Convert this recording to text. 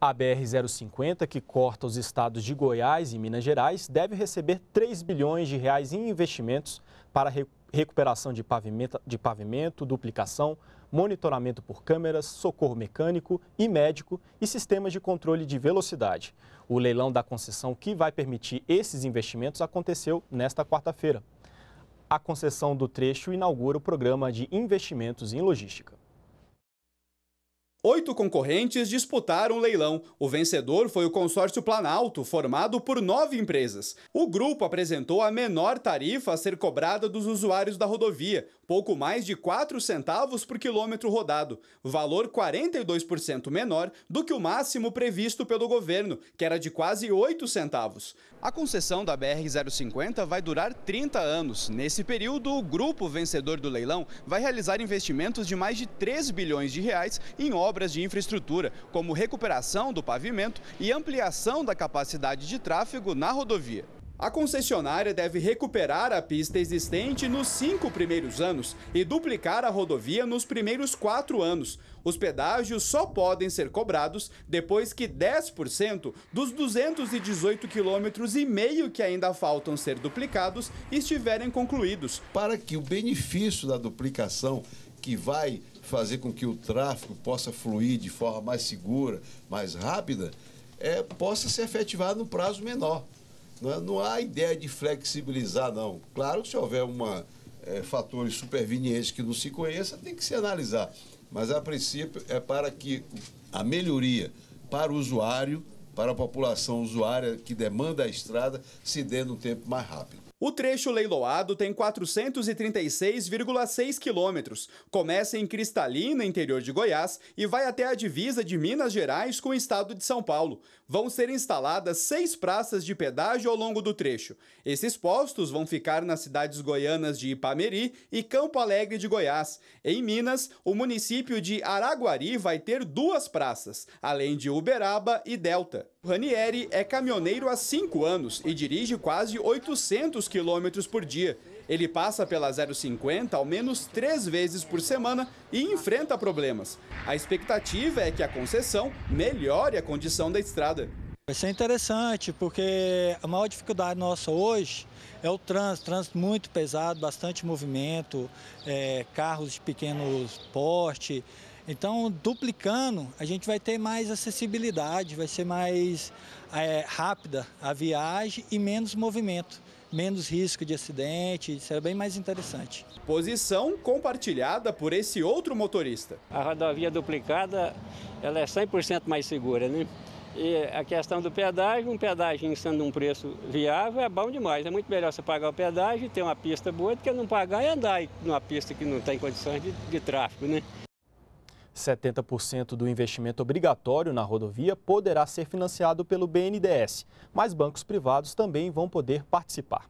A BR-050, que corta os estados de Goiás e Minas Gerais, deve receber 3 bilhões de reais em investimentos para recuperação de pavimento, de pavimento, duplicação, monitoramento por câmeras, socorro mecânico e médico e sistemas de controle de velocidade. O leilão da concessão que vai permitir esses investimentos aconteceu nesta quarta-feira. A concessão do trecho inaugura o programa de investimentos em logística. Oito concorrentes disputaram o leilão. O vencedor foi o consórcio Planalto, formado por nove empresas. O grupo apresentou a menor tarifa a ser cobrada dos usuários da rodovia, pouco mais de R$ centavos por quilômetro rodado, valor 42% menor do que o máximo previsto pelo governo, que era de quase R$ centavos. A concessão da BR-050 vai durar 30 anos. Nesse período, o grupo vencedor do leilão vai realizar investimentos de mais de 3 bilhões de reais em obras obras de infraestrutura, como recuperação do pavimento e ampliação da capacidade de tráfego na rodovia. A concessionária deve recuperar a pista existente nos cinco primeiros anos e duplicar a rodovia nos primeiros quatro anos. Os pedágios só podem ser cobrados depois que 10% dos 218 quilômetros e meio que ainda faltam ser duplicados estiverem concluídos. Para que o benefício da duplicação que vai fazer com que o tráfego possa fluir de forma mais segura, mais rápida, é, possa ser efetivado no prazo menor. Não, é? não há ideia de flexibilizar, não. Claro que se houver uma, é, fatores supervenientes que não se conheça, tem que se analisar. Mas, a princípio, é para que a melhoria para o usuário, para a população usuária que demanda a estrada, se dê no tempo mais rápido. O trecho leiloado tem 436,6 quilômetros. Começa em Cristalina, interior de Goiás, e vai até a divisa de Minas Gerais com o estado de São Paulo. Vão ser instaladas seis praças de pedágio ao longo do trecho. Esses postos vão ficar nas cidades goianas de Ipameri e Campo Alegre de Goiás. Em Minas, o município de Araguari vai ter duas praças, além de Uberaba e Delta. Ranieri é caminhoneiro há cinco anos e dirige quase 800 quilômetros por dia. Ele passa pela 050 ao menos três vezes por semana e enfrenta problemas. A expectativa é que a concessão melhore a condição da estrada. Isso é interessante, porque a maior dificuldade nossa hoje é o trânsito, trânsito muito pesado, bastante movimento, é, carros de pequenos porte, então, duplicando, a gente vai ter mais acessibilidade, vai ser mais é, rápida a viagem e menos movimento, menos risco de acidente, será bem mais interessante. Posição compartilhada por esse outro motorista. A rodovia duplicada, ela é 100% mais segura, né? E a questão do pedágio, um pedágio sendo um preço viável é bom demais. É muito melhor você pagar o pedágio e ter uma pista boa do que não pagar e andar numa pista que não tem condições de, de tráfego, né? 70% do investimento obrigatório na rodovia poderá ser financiado pelo BNDES, mas bancos privados também vão poder participar.